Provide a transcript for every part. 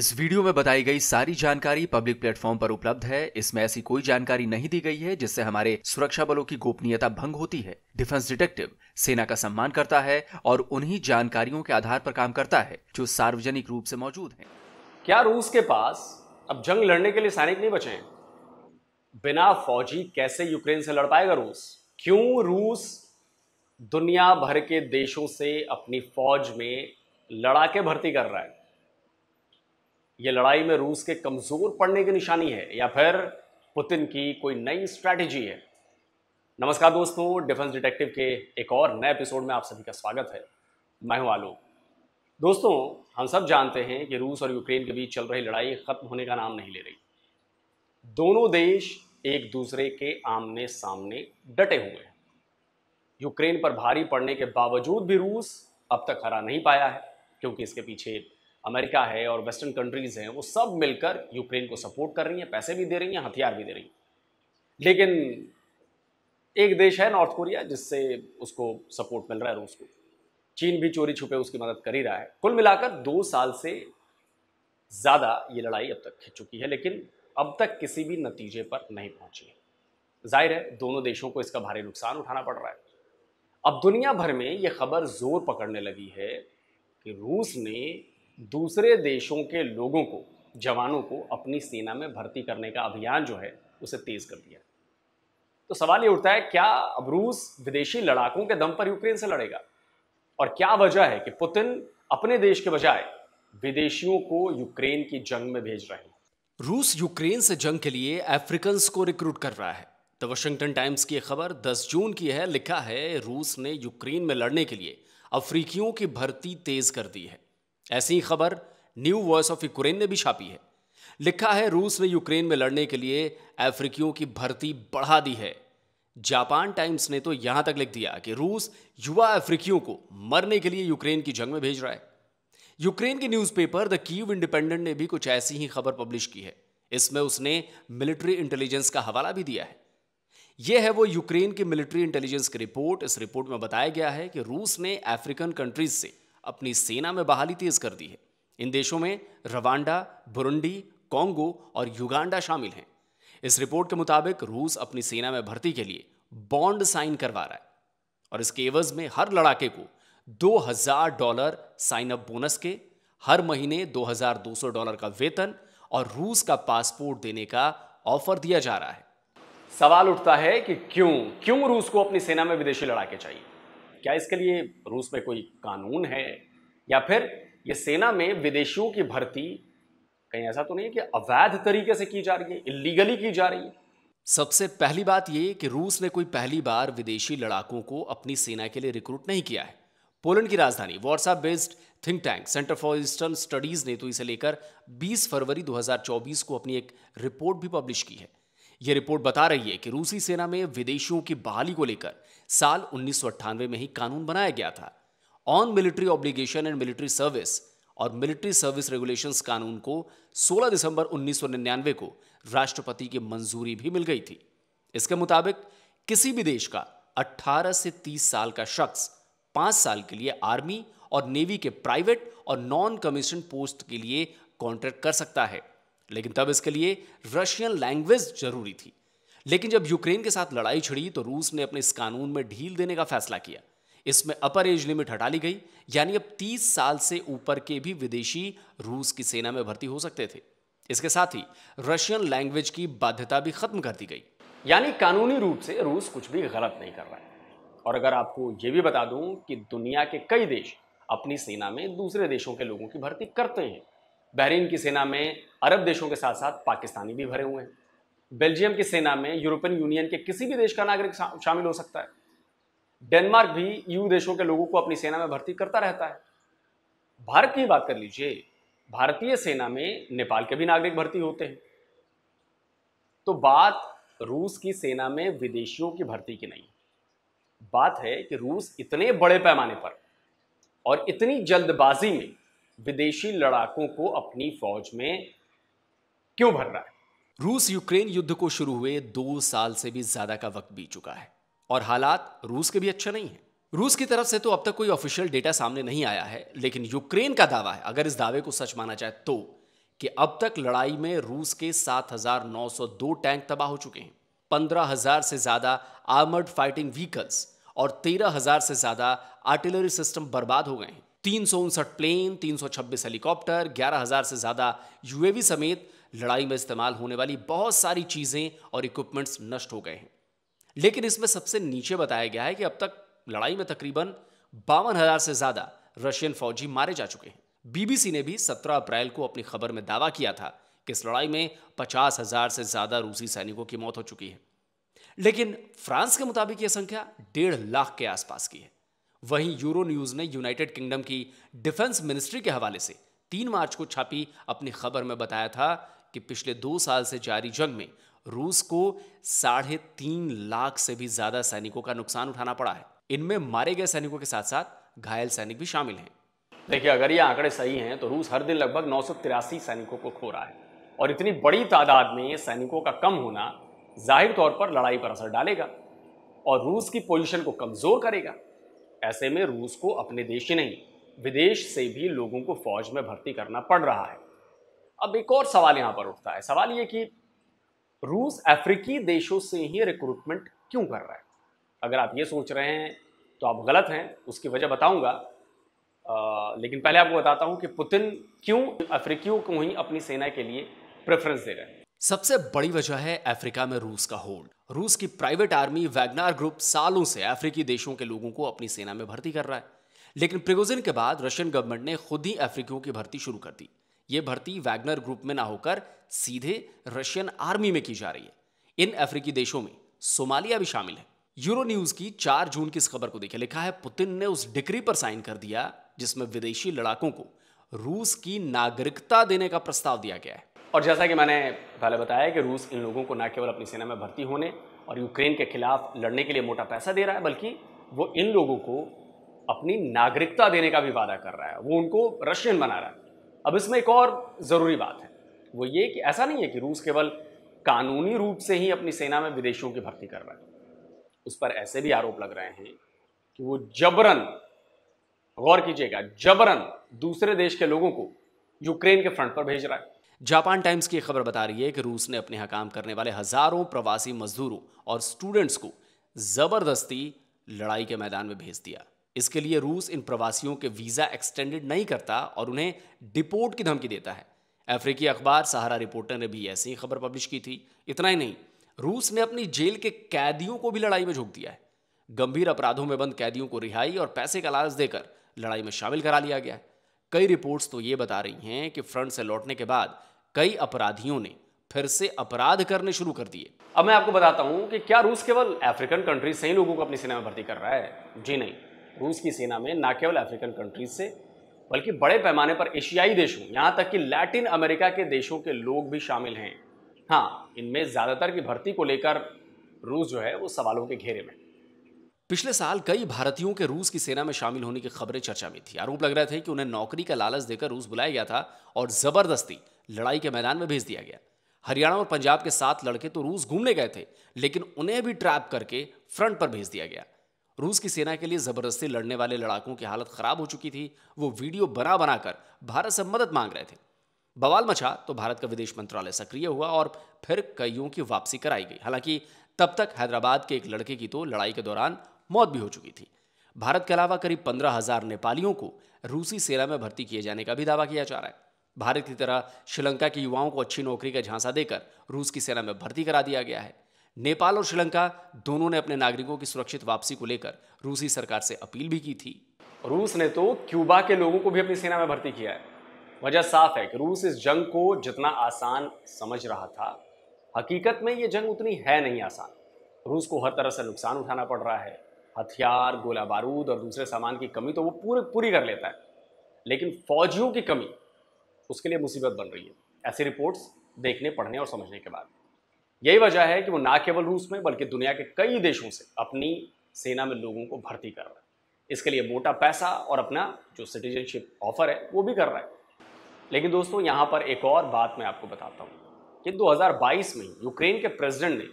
इस वीडियो में बताई गई सारी जानकारी पब्लिक प्लेटफॉर्म पर उपलब्ध है इसमें ऐसी कोई जानकारी नहीं दी गई है जिससे हमारे सुरक्षा बलों की गोपनीयता भंग होती है डिफेंस डिटेक्टिव सेना का सम्मान करता है और उन्हीं जानकारियों के आधार पर काम करता है जो सार्वजनिक रूप से मौजूद है क्या रूस के पास अब जंग लड़ने के लिए सैनिक नहीं बचे बिना फौजी कैसे यूक्रेन से लड़ पाएगा रूस क्यों रूस दुनिया भर के देशों से अपनी फौज में लड़ाके भर्ती कर रहा है ये लड़ाई में रूस के कमज़ोर पड़ने की निशानी है या फिर पुतिन की कोई नई स्ट्रैटेजी है नमस्कार दोस्तों डिफेंस डिटेक्टिव के एक और नए एपिसोड में आप सभी का स्वागत है मैं हूं आलोक दोस्तों हम सब जानते हैं कि रूस और यूक्रेन के बीच चल रही लड़ाई ख़त्म होने का नाम नहीं ले रही दोनों देश एक दूसरे के आमने सामने डटे हुए हैं यूक्रेन पर भारी पड़ने के बावजूद भी रूस अब तक हरा नहीं पाया है क्योंकि इसके पीछे अमेरिका है और वेस्टर्न कंट्रीज़ हैं वो सब मिलकर यूक्रेन को सपोर्ट कर रही हैं पैसे भी दे रही हैं हथियार भी दे रही हैं लेकिन एक देश है नॉर्थ कोरिया जिससे उसको सपोर्ट मिल रहा है रूस को चीन भी चोरी छुपे उसकी मदद कर ही रहा है कुल मिलाकर दो साल से ज़्यादा ये लड़ाई अब तक खिंच चुकी है लेकिन अब तक किसी भी नतीजे पर नहीं पहुंची है जाहिर है दोनों देशों को इसका भारी नुकसान उठाना पड़ रहा है अब दुनिया भर में ये खबर जोर पकड़ने लगी है कि रूस ने दूसरे देशों के लोगों को जवानों को अपनी सेना में भर्ती करने का अभियान जो है उसे तेज कर दिया तो सवाल ये उठता है क्या अब रूस विदेशी लड़ाकों के दम पर यूक्रेन से लड़ेगा और क्या वजह है कि पुतिन अपने देश के बजाय विदेशियों को यूक्रेन की जंग में भेज रहे हैं रूस यूक्रेन से जंग के लिए अफ्रीकन को रिक्रूट कर रहा है द वॉशिंगटन टाइम्स की खबर 10 जून की है लिखा है रूस ने यूक्रेन में लड़ने के लिए अफ्रीकियों की भर्ती तेज कर दी है ऐसी ही खबर न्यू वॉइस ऑफ यूक्रेन ने भी छापी है लिखा है रूस ने यूक्रेन में लड़ने के लिए अफ्रीकियों की भर्ती बढ़ा दी है जापान टाइम्स ने तो यहां तक लिख दिया कि रूस युवा अफ्रीकियों को मरने के लिए यूक्रेन की जंग में भेज रहा है यूक्रेन के न्यूज़पेपर द कीव इंडिपेंडेंट ने भी कुछ ऐसी ही खबर पब्लिश की है इसमें उसने मिलिट्री इंटेलिजेंस का हवाला भी दिया है यह है वो यूक्रेन की मिलिट्री इंटेलिजेंस की रिपोर्ट इस रिपोर्ट में बताया गया है कि रूस ने अफ्रीकन कंट्रीज से अपनी सेना में बहाली तेज कर दी है इन देशों में रवांडा बुरुंडी कॉन्गो और युगांडा शामिल हैं इस रिपोर्ट के मुताबिक रूस अपनी सेना में भर्ती के लिए बॉन्ड साइन करवा रहा है और इसके एवज में हर लड़ाके को 2000 डॉलर साइन अप बोनस के हर महीने 2200 डॉलर का वेतन और रूस का पासपोर्ट देने का ऑफर दिया जा रहा है सवाल उठता है कि क्यों क्यों रूस को अपनी सेना में विदेशी लड़ाके चाहिए क्या इसके लिए रूस में कोई कानून है या फिर ये सेना में विदेशियों की भर्ती कहीं ऐसा तो नहीं है कि अवैध तरीके से की जा रही है इलीगली की जा रही है सबसे पहली बात ये कि रूस ने कोई पहली बार विदेशी लड़ाकों को अपनी सेना के लिए रिक्रूट नहीं किया है पोलैंड की राजधानी Warsaw based think tank Centre for Eastern Studies ने तो इसे लेकर 20 फरवरी 2024 को अपनी एक रिपोर्ट भी पब्लिश की है यह रिपोर्ट बता रही है कि रूसी सेना में विदेशियों की बहाली को लेकर साल उन्नीस में ही कानून बनाया गया था on military obligation and military service और मिलिट्री सर्विस रेगुलेशंस कानून को 16 दिसंबर 1999 को राष्ट्रपति की मंजूरी भी मिल गई थी इसके मुताबिक किसी भी देश का 18 से 30 साल का शख्स पांच साल के लिए आर्मी और नेवी के प्राइवेट और नॉन कमीशन पोस्ट के लिए कॉन्ट्रैक्ट कर सकता है लेकिन तब इसके लिए रशियन लैंग्वेज जरूरी थी लेकिन जब यूक्रेन के साथ लड़ाई छिड़ी तो रूस ने अपने इस कानून में ढील देने का फैसला किया इसमें अपर एज लिमिट हटा ली गई यानी अब 30 साल से ऊपर के भी विदेशी रूस की सेना में भर्ती हो सकते थे इसके साथ ही रशियन लैंग्वेज की बाध्यता भी खत्म कर दी गई यानी कानूनी रूप से रूस कुछ भी गलत नहीं कर रहा है और अगर आपको ये भी बता दूं कि दुनिया के कई देश अपनी सेना में दूसरे देशों के लोगों की भर्ती करते हैं बहरीन की सेना में अरब देशों के साथ साथ पाकिस्तानी भी भरे हुए हैं बेल्जियम की सेना में यूरोपियन यूनियन के किसी भी देश का नागरिक शामिल हो सकता है डेनमार्क भी यू देशों के लोगों को अपनी सेना में भर्ती करता रहता है भारत की बात कर लीजिए भारतीय सेना में नेपाल के भी नागरिक भर्ती होते हैं तो बात रूस की सेना में विदेशियों की भर्ती की नहीं बात है कि रूस इतने बड़े पैमाने पर और इतनी जल्दबाजी में विदेशी लड़ाकों को अपनी फौज में क्यों भर रहा है रूस यूक्रेन युद्ध को शुरू हुए दो साल से भी ज्यादा का वक्त बीत चुका है और हालात रूस के भी अच्छे नहीं है रूस की तरफ से तो अब तक कोई ऑफिशियल डेटा सामने नहीं आया है लेकिन यूक्रेन का दावा है अगर इस दावे को सच माना जाए तो कि अब तक लड़ाई में रूस के 7,902 टैंक तबाह हो चुके हैं 15,000 से ज्यादा आर्मर्ड फाइटिंग व्हीकल्स और 13,000 से ज्यादा आर्टिलरी सिस्टम बर्बाद हो गए हैं तीन प्लेन तीन हेलीकॉप्टर ग्यारह से ज्यादा यूएवी समेत लड़ाई में इस्तेमाल होने वाली बहुत सारी चीज़ें और इक्विपमेंट्स नष्ट हो गए हैं लेकिन इसमें सबसे नीचे बताया गया है कि अब तक लड़ाई में तकरीबन बावन हजार से ज़्यादा रशियन फौजी मारे जा चुके हैं बीबीसी ने भी 17 अप्रैल को अपनी खबर में दावा किया था कि इस लड़ाई में पचास हजार से ज़्यादा रूसी सैनिकों की मौत हो चुकी है लेकिन फ्रांस के मुताबिक यह संख्या डेढ़ लाख के आसपास की है वहीं यूरो न्यूज ने यूनाइटेड किंगडम की डिफेंस मिनिस्ट्री के हवाले से तीन मार्च को छापी अपनी खबर में बताया था कि पिछले दो साल से जारी जंग में रूस को साढ़े तीन लाख से भी ज्यादा सैनिकों का नुकसान उठाना पड़ा है इनमें मारे गए सैनिकों के साथ साथ घायल सैनिक भी शामिल हैं देखिए अगर ये आंकड़े सही हैं तो रूस हर दिन लगभग नौ सैनिकों को खो रहा है और इतनी बड़ी तादाद में सैनिकों का कम होना जाहिर तौर पर लड़ाई पर असर डालेगा और रूस की पोजीशन को कमज़ोर करेगा ऐसे में रूस को अपने देश ही नहीं विदेश से भी लोगों को फौज में भर्ती करना पड़ रहा है अब एक और सवाल यहां पर उठता है सवाल यह कि रूस अफ्रीकी देशों से ही रिक्रूटमेंट क्यों कर रहा है अगर आप ये सोच रहे हैं तो आप गलत हैं उसकी वजह बताऊंगा लेकिन पहले आपको बताता हूं कि पुतिन क्यों अफ्रीकियों को ही अपनी सेना के लिए प्रेफरेंस दे रहे हैं सबसे बड़ी वजह है अफ्रीका में रूस का होल्ड रूस की प्राइवेट आर्मी वैगनार ग्रुप सालों से अफ्रीकी देशों के लोगों को अपनी सेना में भर्ती कर रहा है लेकिन प्रिगोजिन के बाद रशियन गवर्नमेंट ने खुद ही अफ्रीकियों की भर्ती शुरू कर दी ये भर्ती वैगनर ग्रुप में ना होकर सीधे रशियन आर्मी में की जा रही है इन अफ्रीकी देशों में सोमालिया भी शामिल है यूरो न्यूज की 4 जून की इस खबर को देखिए लिखा है पुतिन ने उस डिग्री पर साइन कर दिया जिसमें विदेशी लड़ाकों को रूस की नागरिकता देने का प्रस्ताव दिया गया है और जैसा कि मैंने पहले बताया कि रूस इन लोगों को न केवल अपनी सेना में भर्ती होने और यूक्रेन के खिलाफ लड़ने के लिए मोटा पैसा दे रहा है बल्कि वो इन लोगों को अपनी नागरिकता देने का भी वादा कर रहा है वो उनको रशियन बना रहा है अब इसमें एक और ज़रूरी बात है वो ये कि ऐसा नहीं है कि रूस केवल कानूनी रूप से ही अपनी सेना में विदेशियों की भर्ती कर रहा है उस पर ऐसे भी आरोप लग रहे हैं कि वो जबरन गौर कीजिएगा जबरन दूसरे देश के लोगों को यूक्रेन के फ्रंट पर भेज रहा है जापान टाइम्स की खबर बता रही है कि रूस ने अपने हकाम करने वाले हजारों प्रवासी मजदूरों और स्टूडेंट्स को जबरदस्ती लड़ाई के मैदान में भेज दिया इसके लिए रूस इन प्रवासियों के वीज़ा एक्सटेंडेड नहीं करता और उन्हें डिपोर्ट की धमकी देता है अफ्रीकी अखबार सहारा रिपोर्टर ने भी ऐसी ही खबर पब्लिश की थी इतना ही नहीं रूस ने अपनी जेल के कैदियों को भी लड़ाई में झोंक दिया है गंभीर अपराधों में बंद कैदियों को रिहाई और पैसे का लालच देकर लड़ाई में शामिल करा लिया गया है कई रिपोर्ट्स तो ये बता रही हैं कि फ्रंट से लौटने के बाद कई अपराधियों ने फिर से अपराध करने शुरू कर दिए अब मैं आपको बताता हूं कि क्या रूस केवल अफ्रीकन कंट्रीज से ही लोगों को अपनी सेना में भर्ती कर रहा है जी नहीं रूस की सेना में ना केवल अफ्रीकन कंट्रीज से बल्कि बड़े पैमाने पर एशियाई देशों यहाँ तक कि लैटिन अमेरिका के देशों के लोग भी शामिल हैं हाँ इनमें ज़्यादातर की भर्ती को लेकर रूस जो है वो सवालों के घेरे में पिछले साल कई भारतीयों के रूस की सेना में शामिल होने की खबरें चर्चा में थी आरोप लग रहे थे कि उन्हें नौकरी का लालच देकर रूस बुलाया गया था और जबरदस्ती लड़ाई के मैदान में भेज दिया गया हरियाणा और पंजाब के सात लड़के तो रूस घूमने गए थे लेकिन उन्हें भी ट्रैप करके फ्रंट पर भेज दिया गया रूस की सेना के लिए ज़बरदस्ती लड़ने वाले लड़ाकों की हालत ख़राब हो चुकी थी वो वीडियो बना बनाकर भारत से मदद मांग रहे थे बवाल मचा तो भारत का विदेश मंत्रालय सक्रिय हुआ और फिर कईयों की वापसी कराई गई हालांकि तब तक हैदराबाद के एक लड़के की तो लड़ाई के दौरान मौत भी हो चुकी थी भारत के अलावा करीब पंद्रह हजार नेपालियों को रूसी सेना में भर्ती किए जाने का भी दावा किया जा रहा है भारत की तरह श्रीलंका के युवाओं को अच्छी नौकरी का झांसा देकर रूस की सेना में भर्ती करा दिया गया है नेपाल और श्रीलंका दोनों ने अपने नागरिकों की सुरक्षित वापसी को लेकर रूसी सरकार से अपील भी की थी रूस ने तो क्यूबा के लोगों को भी अपनी सेना में भर्ती किया है वजह साफ है कि रूस इस जंग को जितना आसान समझ रहा था हकीकत में ये जंग उतनी है नहीं आसान रूस को हर तरह से नुकसान उठाना पड़ रहा है हथियार गोला बारूद और दूसरे सामान की कमी तो वो पूरे पूरी कर लेता है लेकिन फौजियों की कमी उसके लिए मुसीबत बन रही है ऐसी रिपोर्ट्स देखने पढ़ने और समझने के बाद यही वजह है कि वो ना केवल रूस में बल्कि दुनिया के कई देशों से अपनी सेना में लोगों को भर्ती कर रहा है इसके लिए मोटा पैसा और अपना जो सिटीजनशिप ऑफर है वो भी कर रहा है लेकिन दोस्तों यहाँ पर एक और बात मैं आपको बताता हूँ कि 2022 में यूक्रेन के प्रेसिडेंट ने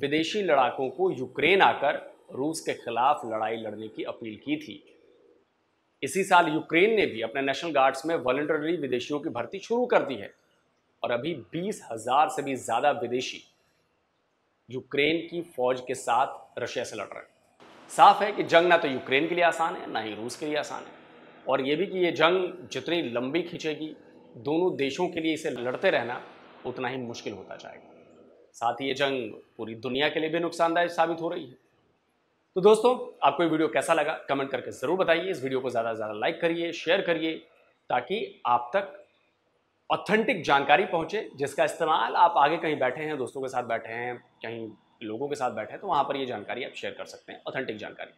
विदेशी लड़ाकों को यूक्रेन आकर रूस के खिलाफ लड़ाई लड़ने की अपील की थी इसी साल यूक्रेन ने भी अपने नेशनल गार्ड्स में वॉलंटरली विदेशियों की भर्ती शुरू कर दी है और अभी बीस हजार से भी ज़्यादा विदेशी यूक्रेन की फौज के साथ रशिया से लड़ रहे हैं साफ है कि जंग ना तो यूक्रेन के लिए आसान है ना ही रूस के लिए आसान है और ये भी कि ये जंग जितनी लंबी खींचेगी दोनों देशों के लिए इसे लड़ते रहना उतना ही मुश्किल होता जाएगा साथ ही ये जंग पूरी दुनिया के लिए भी नुकसानदायक साबित हो रही है तो दोस्तों आपको ये वीडियो कैसा लगा कमेंट करके ज़रूर बताइए इस वीडियो को ज़्यादा से ज़्यादा लाइक करिए शेयर करिए ताकि आप तक ऑथेंटिक जानकारी पहुंचे जिसका इस्तेमाल आप आगे कहीं बैठे हैं दोस्तों के साथ बैठे हैं कहीं लोगों के साथ बैठे हैं तो वहाँ पर ये जानकारी आप शेयर कर सकते हैं ऑथेंटिक जानकारी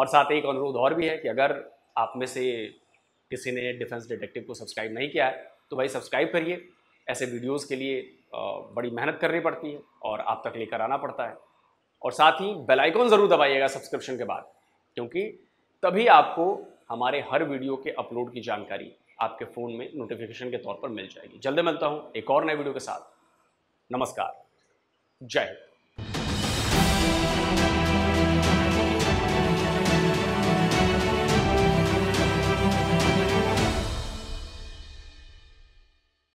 और साथ एक अनुरोध और भी है कि अगर आप में से किसी ने डिफेंस डिटेक्टिव को सब्सक्राइब नहीं किया है तो भाई सब्सक्राइब करिए ऐसे वीडियोस के लिए बड़ी मेहनत करनी पड़ती है और आप तक लेकर आना पड़ता है और साथ ही बेल आइकॉन ज़रूर दबाइएगा सब्सक्रिप्शन के बाद क्योंकि तभी आपको हमारे हर वीडियो के अपलोड की जानकारी आपके फ़ोन में नोटिफिकेशन के तौर पर मिल जाएगी जल्दी मिलता हूँ एक और नए वीडियो के साथ नमस्कार जय हिंद